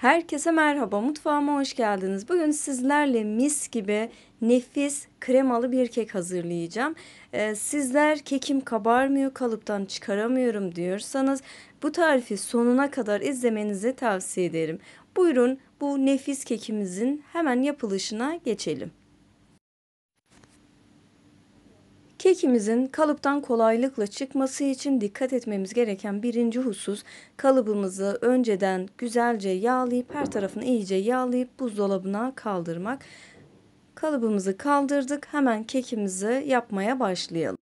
Herkese merhaba, mutfağıma hoş geldiniz. Bugün sizlerle mis gibi nefis kremalı bir kek hazırlayacağım. Ee, sizler kekim kabarmıyor, kalıptan çıkaramıyorum diyorsanız bu tarifi sonuna kadar izlemenizi tavsiye ederim. Buyurun bu nefis kekimizin hemen yapılışına geçelim. Kekimizin kalıptan kolaylıkla çıkması için dikkat etmemiz gereken birinci husus kalıbımızı önceden güzelce yağlayıp her tarafını iyice yağlayıp buzdolabına kaldırmak. Kalıbımızı kaldırdık hemen kekimizi yapmaya başlayalım.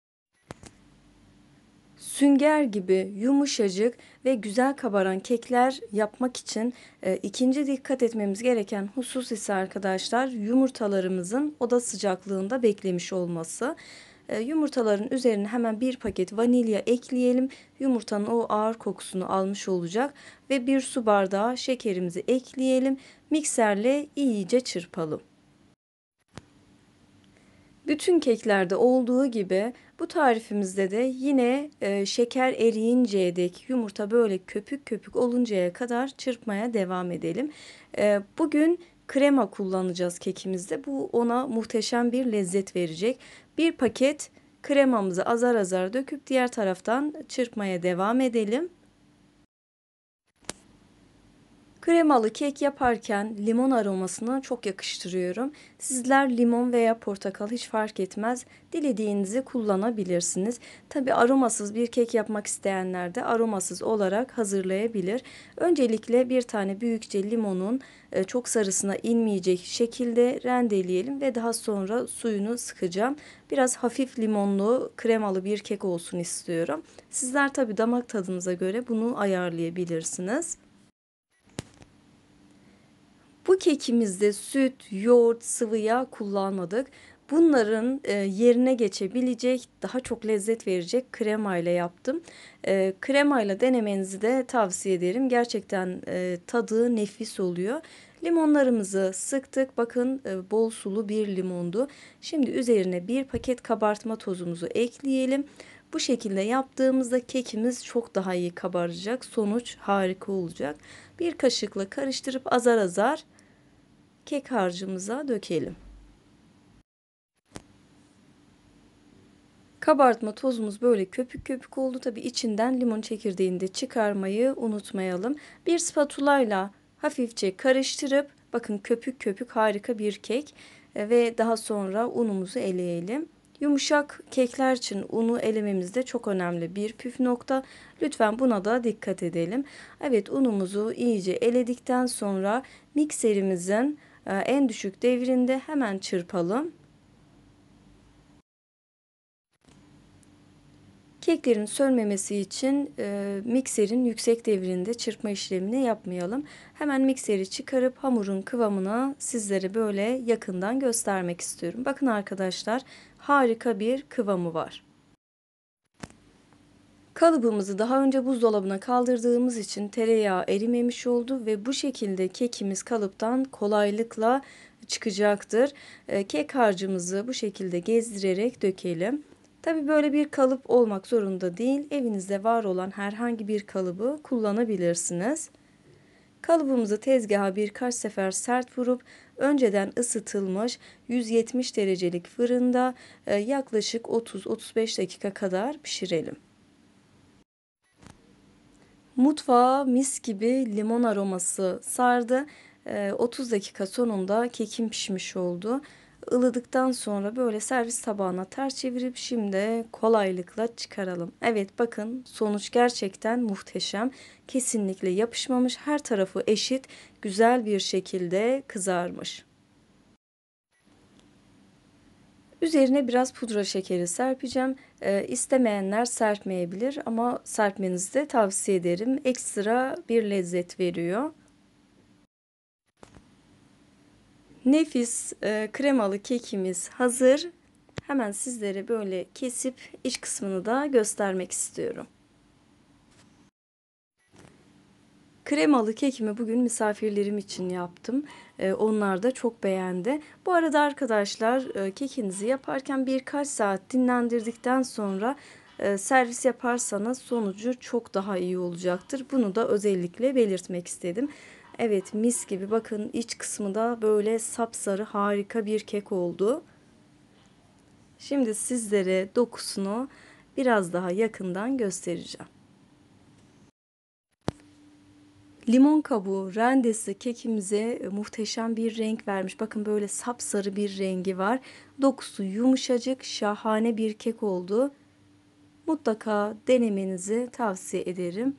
Sünger gibi yumuşacık ve güzel kabaran kekler yapmak için e, ikinci dikkat etmemiz gereken husus ise arkadaşlar yumurtalarımızın oda sıcaklığında beklemiş olması. Ee, yumurtaların üzerine hemen bir paket vanilya ekleyelim. Yumurtanın o ağır kokusunu almış olacak ve bir su bardağı şekerimizi ekleyelim. Mikserle iyice çırpalım. Bütün keklerde olduğu gibi bu tarifimizde de yine e, şeker eriyinceye dek yumurta böyle köpük köpük oluncaya kadar çırpmaya devam edelim. E, bugün krema kullanacağız kekimizde. Bu ona muhteşem bir lezzet verecek. Bir paket kremamızı azar azar döküp diğer taraftan çırpmaya devam edelim. Kremalı kek yaparken limon aromasını çok yakıştırıyorum. Sizler limon veya portakal hiç fark etmez. Dilediğinizi kullanabilirsiniz. Tabi aromasız bir kek yapmak isteyenler de aromasız olarak hazırlayabilir. Öncelikle bir tane büyükçe limonun e, çok sarısına inmeyecek şekilde rendeleyelim ve daha sonra suyunu sıkacağım. Biraz hafif limonlu kremalı bir kek olsun istiyorum. Sizler tabi damak tadınıza göre bunu ayarlayabilirsiniz. Bu kekimizde süt, yoğurt, sıvı yağ kullanmadık. Bunların e, yerine geçebilecek, daha çok lezzet verecek kremayla yaptım. E, krema denemenizi de tavsiye ederim. Gerçekten e, tadı nefis oluyor. Limonlarımızı sıktık. Bakın e, bol sulu bir limondu. Şimdi üzerine bir paket kabartma tozumuzu ekleyelim. Bu şekilde yaptığımızda kekimiz çok daha iyi kabaracak. Sonuç harika olacak. Bir kaşıkla karıştırıp azar azar kek harcımıza dökelim. Kabartma tozumuz böyle köpük köpük oldu. Tabi içinden limon çekirdeğini de çıkarmayı unutmayalım. Bir spatulayla hafifçe karıştırıp bakın köpük köpük harika bir kek e, ve daha sonra unumuzu eleyelim. Yumuşak kekler için unu elememiz de çok önemli bir püf nokta. Lütfen buna da dikkat edelim. Evet unumuzu iyice eledikten sonra mikserimizin ee, en düşük devrinde hemen çırpalım. Keklerin sönmemesi için e, mikserin yüksek devrinde çırpma işlemini yapmayalım. Hemen mikseri çıkarıp hamurun kıvamını sizlere böyle yakından göstermek istiyorum. Bakın arkadaşlar harika bir kıvamı var. Kalıbımızı daha önce buzdolabına kaldırdığımız için tereyağı erimemiş oldu ve bu şekilde kekimiz kalıptan kolaylıkla çıkacaktır. Ee, kek harcımızı bu şekilde gezdirerek dökelim. Tabi böyle bir kalıp olmak zorunda değil. Evinizde var olan herhangi bir kalıbı kullanabilirsiniz. Kalıbımızı tezgaha birkaç sefer sert vurup önceden ısıtılmış 170 derecelik fırında e, yaklaşık 30-35 dakika kadar pişirelim. Mutfağa mis gibi limon aroması sardı. 30 ee, dakika sonunda kekim pişmiş oldu. Ilıdıktan sonra böyle servis tabağına ters çevirip şimdi kolaylıkla çıkaralım. Evet bakın sonuç gerçekten muhteşem. Kesinlikle yapışmamış her tarafı eşit güzel bir şekilde kızarmış. Üzerine biraz pudra şekeri serpeceğim. E, istemeyenler serpmeyebilir ama serpmenizi de tavsiye ederim. Ekstra bir lezzet veriyor. Nefis e, kremalı kekimiz hazır. Hemen sizlere böyle kesip iç kısmını da göstermek istiyorum. Kremalı kekimi bugün misafirlerim için yaptım. Ee, onlar da çok beğendi. Bu arada arkadaşlar e, kekinizi yaparken birkaç saat dinlendirdikten sonra e, servis yaparsanız sonucu çok daha iyi olacaktır. Bunu da özellikle belirtmek istedim. Evet mis gibi bakın iç kısmı da böyle sapsarı harika bir kek oldu. Şimdi sizlere dokusunu biraz daha yakından göstereceğim. Limon kabuğu rendesi kekimize e, muhteşem bir renk vermiş. Bakın böyle sapsarı bir rengi var. Dokusu yumuşacık, şahane bir kek oldu. Mutlaka denemenizi tavsiye ederim.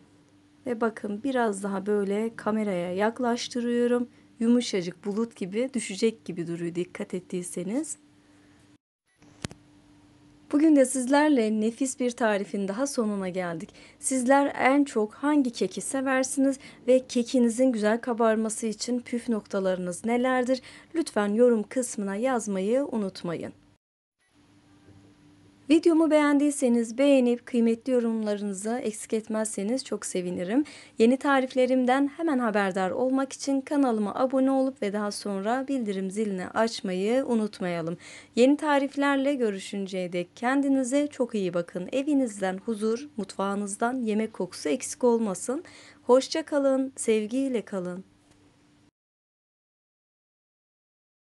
Ve bakın biraz daha böyle kameraya yaklaştırıyorum. Yumuşacık bulut gibi düşecek gibi duruyor dikkat ettiyseniz. Bugün de sizlerle nefis bir tarifin daha sonuna geldik. Sizler en çok hangi keki seversiniz ve kekinizin güzel kabarması için püf noktalarınız nelerdir? Lütfen yorum kısmına yazmayı unutmayın. Videomu beğendiyseniz beğenip kıymetli yorumlarınızı eksik etmezseniz çok sevinirim. Yeni tariflerimden hemen haberdar olmak için kanalıma abone olup ve daha sonra bildirim zilini açmayı unutmayalım. Yeni tariflerle görüşünceye dek kendinize çok iyi bakın. Evinizden huzur, mutfağınızdan yemek kokusu eksik olmasın. Hoşça kalın, sevgiyle kalın.